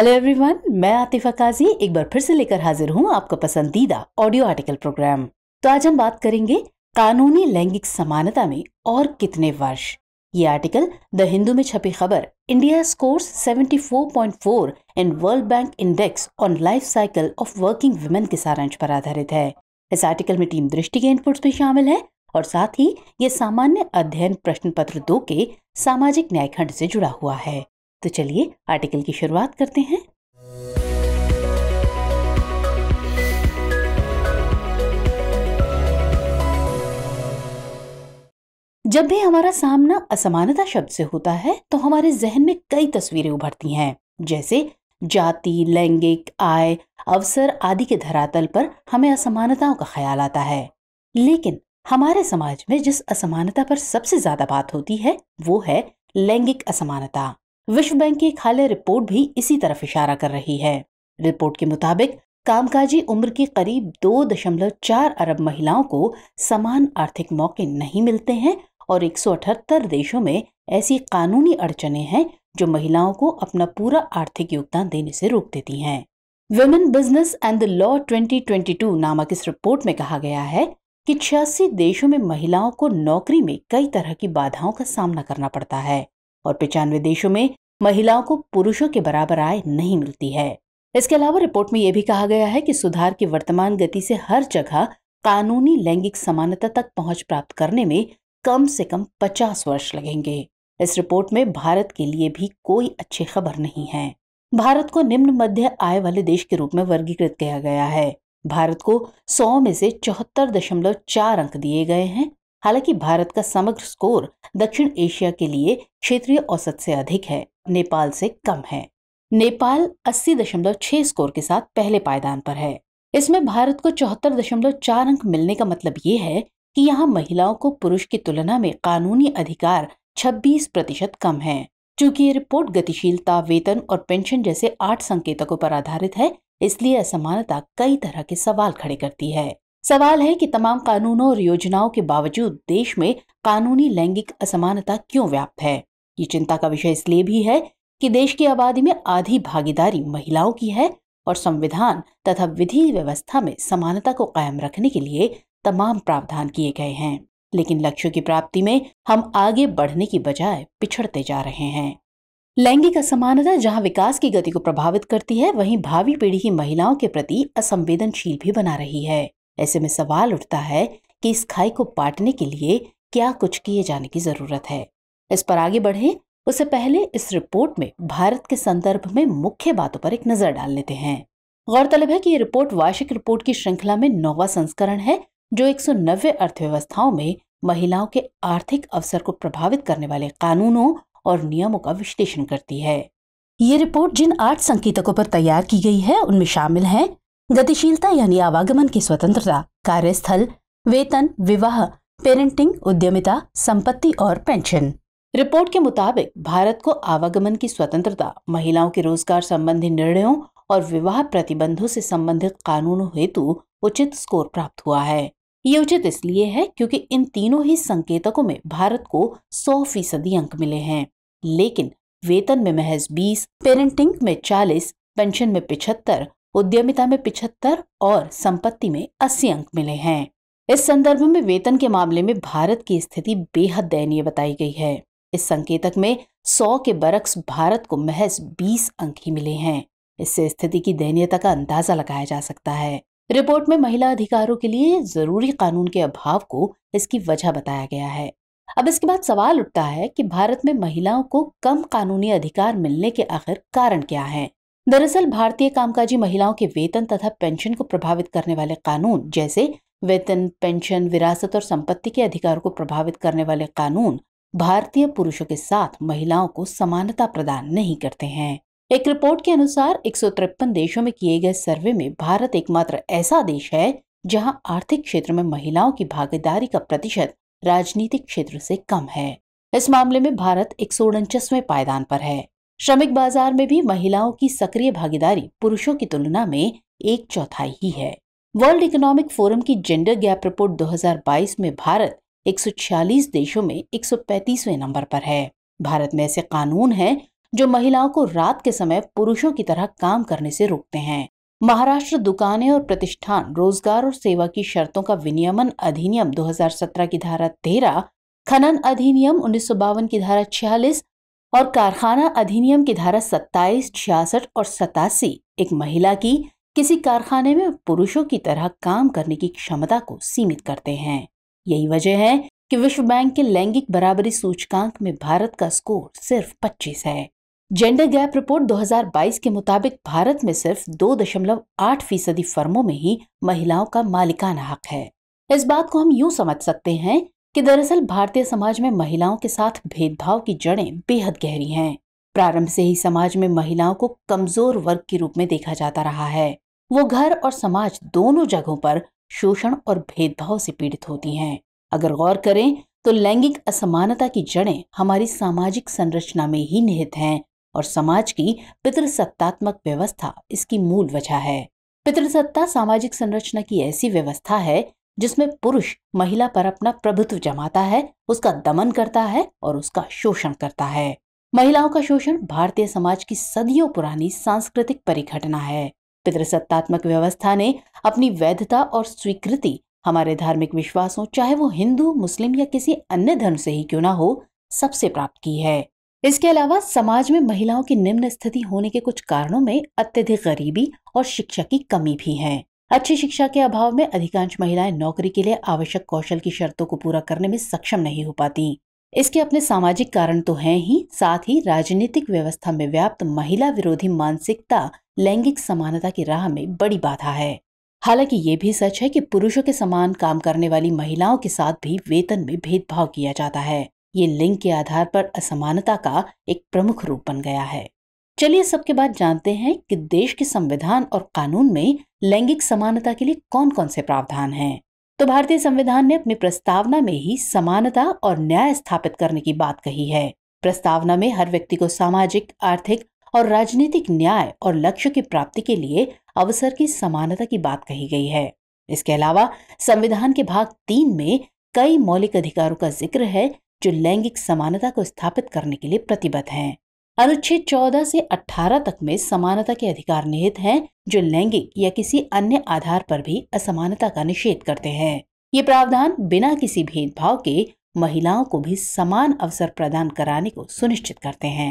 Hello everyone मैं आतिफा काजी एक बार फिर से लेकर हाजिर हूँ आपका पसंदीदा ऑडियो आर्टिकल प्रोग्राम तो आज हम बात करेंगे कानूनी लैंगिक समानता में और कितने वर्ष ये आर्टिकल द हिंदू में छपी खबर India scores 74.4 in World Bank index on life cycle of working women के सारांश पर आधारित है इस आर्टिकल में टीम दृष्टि के इनपुट्स भी शामिल है और साथ ही ये सामान्य अध्ययन प्रश्न पत्र दो के सामाजिक न्याय खंड से जुड़ा हुआ है तो चलिए आर्टिकल की शुरुआत करते हैं जब भी हमारा सामना असमानता शब्द से होता है तो हमारे जहन में कई तस्वीरें उभरती हैं जैसे जाति लैंगिक आय अवसर आदि के धरातल पर हमें असमानताओं का ख्याल आता है लेकिन हमारे समाज में जिस असमानता पर सबसे ज्यादा बात होती है वो है लैंगिक असमानता विश्व बैंक की खाले रिपोर्ट भी इसी तरफ इशारा कर रही है रिपोर्ट के मुताबिक कामकाजी उम्र की करीब दो दशमलव चार अरब महिलाओं को समान आर्थिक मौके नहीं मिलते हैं और अठहत्तर देशों में ऐसी कानूनी अड़चने हैं जो महिलाओं को अपना पूरा आर्थिक योगदान देने से रोक देती हैं women business and the law 2022 नामक इस रिपोर्ट में कहा गया है कि छियासी देशों में महिलाओं को नौकरी में कई तरह की बाधाओं का सामना करना पड़ता है और पिचानवे देशों में महिलाओं को पुरुषों के बराबर आय नहीं मिलती है इसके अलावा रिपोर्ट में यह भी कहा गया है कि सुधार की वर्तमान गति से हर जगह कानूनी लैंगिक समानता तक पहुंच प्राप्त करने में कम से कम 50 वर्ष लगेंगे इस रिपोर्ट में भारत के लिए भी कोई अच्छी खबर नहीं है भारत को निम्न मध्य आय वाले देश के रूप में वर्गीकृत किया गया है भारत को 100 में से चौहत्तर दशमलव चार अंक दिए गए हैं हालांकि भारत का समग्र स्कोर दक्षिण एशिया के लिए क्षेत्रीय औसत से अधिक है नेपाल से कम है नेपाल 80.6 स्कोर के साथ पहले पायदान पर है इसमें भारत को चौहत्तर दशमलव चार अंक मिलने का मतलब ये है कि यहाँ महिलाओं को पुरुष की तुलना में कानूनी अधिकार 26 प्रतिशत कम है चूंकि ये रिपोर्ट गतिशीलता वेतन और पेंशन जैसे आठ संकेतकों पर आधारित है इसलिए असमानता कई तरह के सवाल खड़े करती है सवाल है कि तमाम कानूनों और योजनाओं के बावजूद देश में कानूनी लैंगिक असमानता क्यों व्याप्त है ये चिंता का विषय इसलिए भी है कि देश की आबादी में आधी भागीदारी महिलाओं की है और संविधान तथा विधि व्यवस्था में समानता को कायम रखने के लिए तमाम प्रावधान किए गए हैं लेकिन लक्ष्यों की प्राप्ति में हम आगे बढ़ने की बजाय पिछड़ते जा रहे हैं लैंगिक असमानता जहां विकास की गति को प्रभावित करती है वहीं भावी पीढ़ी की महिलाओं के प्रति असंवेदनशील भी बना रही है ऐसे में सवाल उठता है कि इस खाई को पाटने के लिए क्या कुछ किए जाने की जरूरत है इस पर आगे बढ़े उससे पहले इस रिपोर्ट में भारत के संदर्भ में मुख्य बातों पर एक नजर डाल लेते हैं गौरतलब है कि ये रिपोर्ट वार्षिक रिपोर्ट की श्रृंखला में नौवा संस्करण है जो एक अर्थव्यवस्थाओं में महिलाओं के आर्थिक अवसर को प्रभावित करने वाले कानूनों और नियमों का विश्लेषण करती है ये रिपोर्ट जिन आठ संकेतकों पर तैयार की गई है उनमें शामिल है गतिशीलता यानी आवागमन की स्वतंत्रता कार्यस्थल वेतन विवाह पेरेंटिंग उद्यमिता संपत्ति और पेंशन रिपोर्ट के मुताबिक भारत को आवागमन की स्वतंत्रता महिलाओं के रोजगार संबंधी निर्णयों और विवाह प्रतिबंधों से संबंधित कानूनों हेतु उचित स्कोर प्राप्त हुआ है ये उचित इसलिए है क्योंकि इन तीनों ही संकेतकों में भारत को 100 फीसदी अंक मिले हैं लेकिन वेतन में महज 20, पेरेंटिंग में 40, पेंशन में 75 उद्यमिता में पिछहत्तर और संपत्ति में अस्सी अंक मिले हैं इस संदर्भ में वेतन के मामले में भारत की स्थिति बेहद दयनीय बताई गई है इस संकेतक में 100 के बरक्स भारत को महज 20 अंक ही मिले हैं इससे स्थिति की दयनीयता का अंदाजा लगाया जा सकता है रिपोर्ट में महिला अधिकारों के लिए जरूरी कानून के अभाव को इसकी वजह बताया गया है अब इसके बाद सवाल उठता है कि भारत में महिलाओं को कम कानूनी अधिकार मिलने के आखिर कारण क्या है दरअसल भारतीय कामकाजी महिलाओं के वेतन तथा पेंशन को प्रभावित करने वाले कानून जैसे वेतन पेंशन विरासत और संपत्ति के अधिकार को प्रभावित करने वाले कानून भारतीय पुरुषों के साथ महिलाओं को समानता प्रदान नहीं करते हैं एक रिपोर्ट के अनुसार एक देशों में किए गए सर्वे में भारत एकमात्र ऐसा देश है जहां आर्थिक क्षेत्र में महिलाओं की भागीदारी का प्रतिशत राजनीतिक क्षेत्र से कम है इस मामले में भारत एक पायदान पर है श्रमिक बाजार में भी महिलाओं की सक्रिय भागीदारी पुरुषों की तुलना में एक चौथाई ही है वर्ल्ड इकोनॉमिक फोरम की जेंडर गैप रिपोर्ट 2022 में भारत 146 देशों में 135वें नंबर पर है भारत में ऐसे कानून हैं जो महिलाओं को रात के समय पुरुषों की तरह काम करने से रोकते हैं महाराष्ट्र दुकानें और प्रतिष्ठान रोजगार और सेवा की शर्तों का विनियमन अधिनियम 2017 की धारा 13, खनन अधिनियम उन्नीस की धारा छियालीस और कारखाना अधिनियम की धारा सत्ताईस छियासठ और सतासी एक महिला की किसी कारखाने में पुरुषों की तरह काम करने की क्षमता को सीमित करते हैं यही वजह है कि विश्व बैंक के लैंगिक बराबरी सूचकांक में भारत का स्कोर सिर्फ 25 है जेंडर गैप रिपोर्ट 2022 के मुताबिक भारत में सिर्फ 2.8 फीसदी फर्मों में ही महिलाओं का मालिकाना हक है इस बात को हम यूँ समझ सकते हैं कि दरअसल भारतीय समाज में महिलाओं के साथ भेदभाव की जड़ें बेहद गहरी हैं प्रारंभ से ही समाज में महिलाओं को कमजोर वर्ग के रूप में देखा जाता रहा है वो घर और समाज दोनों जगहों पर शोषण और भेदभाव से पीड़ित होती हैं अगर गौर करें तो लैंगिक असमानता की जड़ें हमारी सामाजिक संरचना में ही निहित हैं और समाज की पितृसत्तात्मक व्यवस्था इसकी मूल वजह है पितृसत्ता सामाजिक संरचना की ऐसी व्यवस्था है जिसमें पुरुष महिला पर अपना प्रभुत्व जमाता है उसका दमन करता है और उसका शोषण करता है महिलाओं का शोषण भारतीय समाज की सदियों पुरानी सांस्कृतिक परिघटना है पितृसत्तात्मक व्यवस्था ने अपनी वैधता और स्वीकृति हमारे धार्मिक विश्वासों चाहे वो हिंदू मुस्लिम या किसी अन्य धर्म से ही क्यों ना हो सबसे प्राप्त की है इसके अलावा समाज में महिलाओं की निम्न स्थिति होने के कुछ कारणों में अत्यधिक गरीबी और शिक्षा की कमी भी है अच्छी शिक्षा के अभाव में अधिकांश महिलाएं नौकरी के लिए आवश्यक कौशल की शर्तों को पूरा करने में सक्षम नहीं हो पाती इसके अपने सामाजिक कारण तो हैं ही साथ ही राजनीतिक व्यवस्था में व्याप्त महिला विरोधी मानसिकता लैंगिक समानता की राह में बड़ी बाधा है हालांकि ये भी सच है कि पुरुषों के समान काम करने वाली महिलाओं के साथ भी वेतन में भेदभाव किया जाता है ये लिंग के आधार पर असमानता का एक प्रमुख रूप बन गया है चलिए सबके बाद जानते हैं कि देश के संविधान और कानून में लैंगिक समानता के लिए कौन कौन से प्रावधान हैं। तो भारतीय संविधान ने अपनी प्रस्तावना में ही समानता और न्याय स्थापित करने की बात कही है प्रस्तावना में हर व्यक्ति को सामाजिक आर्थिक और राजनीतिक न्याय और लक्ष्य की प्राप्ति के लिए अवसर की समानता की बात कही गई है इसके अलावा संविधान के भाग तीन में कई मौलिक अधिकारों का जिक्र है जो लैंगिक समानता को स्थापित करने के लिए प्रतिबद्ध हैं अनुच्छेद चौदह से अठारह तक में समानता के अधिकार निहित हैं जो लैंगिक या किसी अन्य आधार पर भी असमानता का निषेध करते हैं ये प्रावधान बिना किसी भेदभाव के महिलाओं को भी समान अवसर प्रदान कराने को सुनिश्चित करते हैं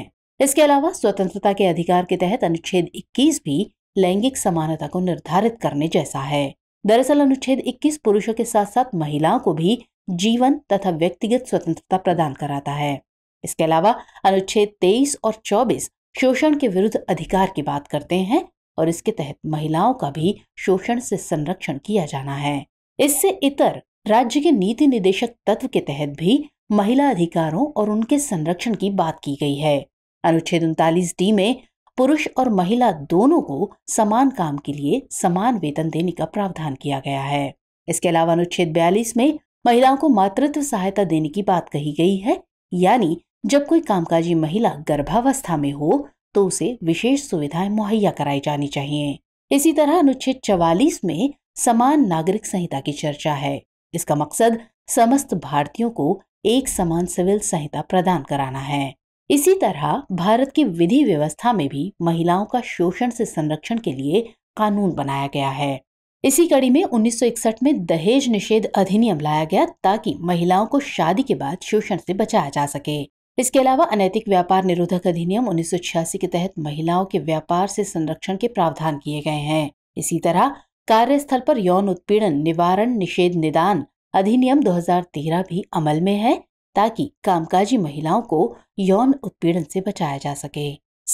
इसके अलावा स्वतंत्रता के अधिकार के तहत अनुच्छेद 21 भी लैंगिक समानता को निर्धारित करने जैसा है दरअसल अनुच्छेद 21 पुरुषों के साथ साथ महिलाओं को भी जीवन तथा व्यक्तिगत स्वतंत्रता प्रदान कराता है इसके अलावा अनुच्छेद 23 और 24 शोषण के विरुद्ध अधिकार की बात करते हैं और इसके तहत महिलाओं का भी शोषण से संरक्षण किया जाना है इससे इतर राज्य के नीति निदेशक तत्व के तहत भी महिला अधिकारों और उनके संरक्षण की बात की गई है अनुच्छेद उनतालीस डी में पुरुष और महिला दोनों को समान काम के लिए समान वेतन देने का प्रावधान किया गया है इसके अलावा अनुच्छेद बयालीस में महिलाओं को मातृत्व सहायता देने की बात कही गई है यानी जब कोई कामकाजी महिला गर्भावस्था में हो तो उसे विशेष सुविधाएं मुहैया कराई जानी चाहिए इसी तरह अनुच्छेद चवालीस में समान नागरिक संहिता की चर्चा है इसका मकसद समस्त भारतीयों को एक समान सिविल संहिता प्रदान कराना है इसी तरह भारत की विधि व्यवस्था में भी महिलाओं का शोषण से संरक्षण के लिए कानून बनाया गया है इसी कड़ी में 1961 में दहेज निषेध अधिनियम लाया गया ताकि महिलाओं को शादी के बाद शोषण से बचाया जा सके इसके अलावा अनैतिक व्यापार निरोधक अधिनियम उन्नीस के तहत महिलाओं के व्यापार से संरक्षण के प्रावधान किए गए हैं इसी तरह कार्यस्थल पर यौन उत्पीड़न निवारण निषेध निदान अधिनियम 2013 भी अमल में है ताकि कामकाजी महिलाओं को यौन उत्पीड़न से बचाया जा सके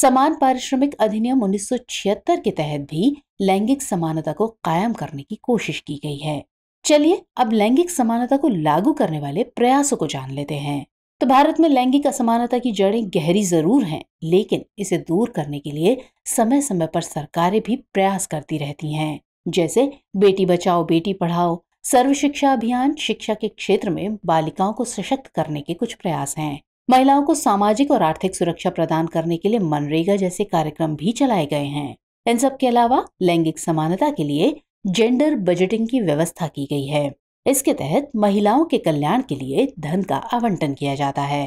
समान पारिश्रमिक अधिनियम उन्नीस के तहत भी लैंगिक समानता को कायम करने की कोशिश की गई है चलिए अब लैंगिक समानता को लागू करने वाले प्रयासों को जान लेते हैं तो भारत में लैंगिक असमानता की जड़ें गहरी जरूर हैं लेकिन इसे दूर करने के लिए समय समय पर सरकारें भी प्रयास करती रहती हैं जैसे बेटी बचाओ बेटी पढ़ाओ सर्व शिक्षा अभियान शिक्षा के क्षेत्र में बालिकाओं को सशक्त करने के कुछ प्रयास हैं महिलाओं को सामाजिक और आर्थिक सुरक्षा प्रदान करने के लिए मनरेगा जैसे कार्यक्रम भी चलाए गए हैं इन सब के अलावा लैंगिक समानता के लिए जेंडर बजटिंग की व्यवस्था की गई है इसके तहत महिलाओं के कल्याण के लिए धन का आवंटन किया जाता है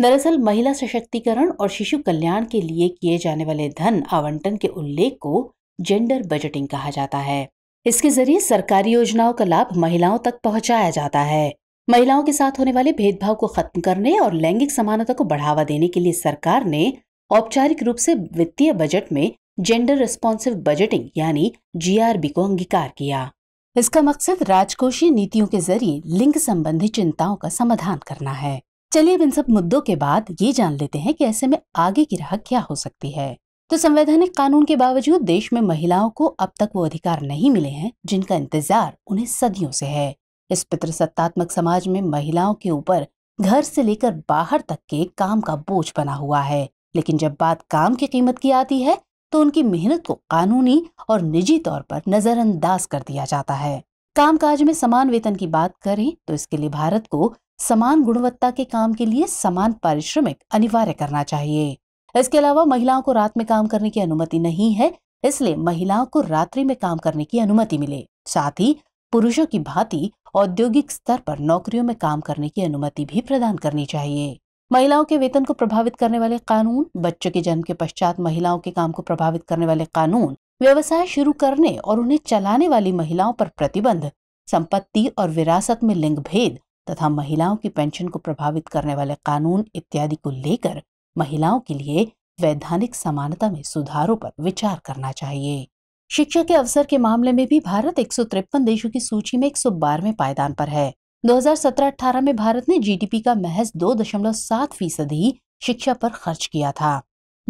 दरअसल महिला सशक्तिकरण और शिशु कल्याण के लिए किए जाने वाले धन आवंटन के उल्लेख को जेंडर बजटिंग कहा जाता है इसके जरिए सरकारी योजनाओं का लाभ महिलाओं तक पहुंचाया जाता है महिलाओं के साथ होने वाले भेदभाव को खत्म करने और लैंगिक समानता को बढ़ावा देने के लिए सरकार ने औपचारिक रूप से वित्तीय बजट में जेंडर रिस्पॉन्सिव बजटिंग यानी जीआरबी को अंगीकार किया इसका मकसद राजकोषीय नीतियों के जरिए लिंग संबंधी चिंताओं का समाधान करना है चलिए अब इन सब मुद्दों के बाद ये जान लेते हैं कि ऐसे में आगे की राह क्या हो सकती है तो संवैधानिक कानून के बावजूद देश में महिलाओं को अब तक वो अधिकार नहीं मिले हैं जिनका इंतजार उन्हें सदियों से है इस पितृसत्तात्मक समाज में महिलाओं के ऊपर घर से लेकर बाहर तक के काम का बोझ बना हुआ है लेकिन जब बात काम की कीमत की आती है तो उनकी मेहनत को कानूनी और निजी तौर पर नजरअंदाज कर दिया जाता है कामकाज में समान वेतन की बात करें तो इसके लिए भारत को समान गुणवत्ता के काम के लिए समान पारिश्रमिक अनिवार्य करना चाहिए इसके अलावा महिलाओं को रात में काम करने की अनुमति नहीं है इसलिए महिलाओं को रात्रि में काम करने की अनुमति मिले साथ ही पुरुषों की भांति औद्योगिक स्तर पर नौकरियों में काम करने की अनुमति भी प्रदान करनी चाहिए महिलाओं के वेतन को प्रभावित करने वाले कानून बच्चों के जन्म के पश्चात महिलाओं के काम को प्रभावित करने वाले कानून व्यवसाय शुरू करने और उन्हें चलाने वाली महिलाओं पर प्रतिबंध संपत्ति और विरासत में लिंग भेद तथा महिलाओं की पेंशन को प्रभावित करने वाले कानून इत्यादि को लेकर महिलाओं के लिए वैधानिक समानता में सुधारों पर विचार करना चाहिए शिक्षा के अवसर के मामले में भी भारत एक देशों की सूची में एक पायदान पर है 2017-18 में भारत ने जीडीपी का महज 2.7 फीसद ही शिक्षा पर खर्च किया था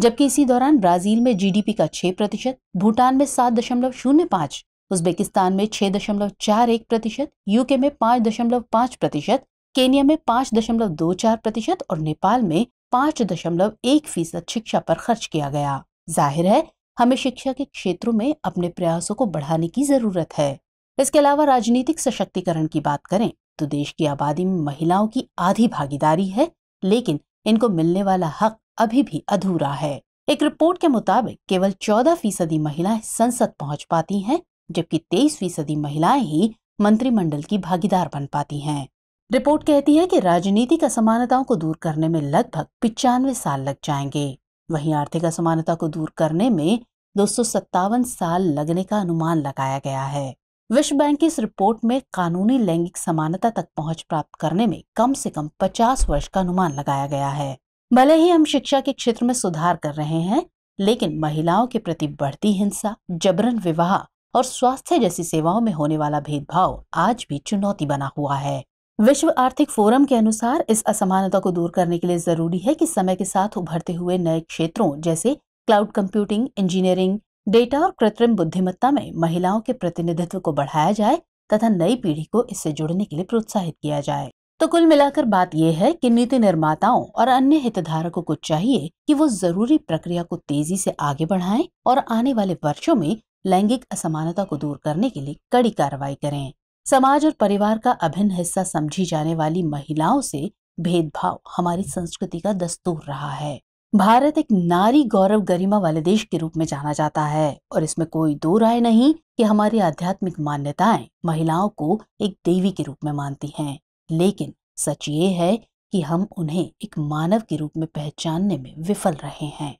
जबकि इसी दौरान ब्राजील में जीडीपी का 6 प्रतिशत भूटान में 7.05 उज्बेकिस्तान में 6.41 प्रतिशत यूके में 5.5 प्रतिशत केनिया में 5.24 प्रतिशत और नेपाल में 5.1 फीसद शिक्षा पर खर्च किया गया जाहिर है हमें शिक्षा के क्षेत्रों में अपने प्रयासों को बढ़ाने की जरूरत है इसके अलावा राजनीतिक सशक्तिकरण की बात करें तो देश की आबादी में महिलाओं की आधी भागीदारी है लेकिन इनको मिलने वाला हक अभी भी अधूरा है एक रिपोर्ट के मुताबिक केवल 14 फीसदी महिलाएं संसद पहुंच पाती हैं जबकि 23 फीसदी महिलाएं ही मंत्रिमंडल की भागीदार बन पाती हैं रिपोर्ट कहती है कि राजनीतिक असमानताओं को दूर करने में लगभग पिचानवे साल लग जाएंगे वहीं आर्थिक असमानता को दूर करने में दो साल लगने का अनुमान लगाया गया है विश्व बैंक की इस रिपोर्ट में कानूनी लैंगिक समानता तक पहुंच प्राप्त करने में कम से कम 50 वर्ष का अनुमान लगाया गया है भले ही हम शिक्षा के क्षेत्र में सुधार कर रहे हैं लेकिन महिलाओं के प्रति बढ़ती हिंसा जबरन विवाह और स्वास्थ्य जैसी सेवाओं में होने वाला भेदभाव आज भी चुनौती बना हुआ है विश्व आर्थिक फोरम के अनुसार इस असमानता को दूर करने के लिए जरूरी है कि समय के साथ उभरते हुए नए क्षेत्रों जैसे क्लाउड कंप्यूटिंग इंजीनियरिंग डेटा और कृत्रिम बुद्धिमत्ता में महिलाओं के प्रतिनिधित्व को बढ़ाया जाए तथा नई पीढ़ी को इससे जुड़ने के लिए प्रोत्साहित किया जाए तो कुल मिलाकर बात यह है कि नीति निर्माताओं और अन्य हितधारकों को चाहिए कि वो जरूरी प्रक्रिया को तेजी से आगे बढ़ाएं और आने वाले वर्षों में लैंगिक असमानता को दूर करने के लिए कड़ी कार्रवाई करें समाज और परिवार का अभिन्न हिस्सा समझी जाने वाली महिलाओं से भेदभाव हमारी संस्कृति का दस्तूर रहा है भारत एक नारी गौरव गरिमा वाले देश के रूप में जाना जाता है और इसमें कोई दो राय नहीं कि हमारी आध्यात्मिक मान्यताएं महिलाओं को एक देवी के रूप में मानती हैं लेकिन सच ये है कि हम उन्हें एक मानव के रूप में पहचानने में विफल रहे हैं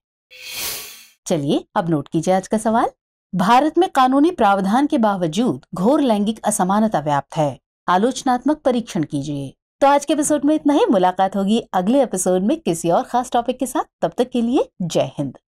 चलिए अब नोट कीजिए आज का सवाल भारत में कानूनी प्रावधान के बावजूद घोर लैंगिक असमानता व्याप्त है आलोचनात्मक परीक्षण कीजिए तो आज के एपिसोड में इतना ही मुलाकात होगी अगले एपिसोड में किसी और खास टॉपिक के साथ तब तक के लिए जय हिंद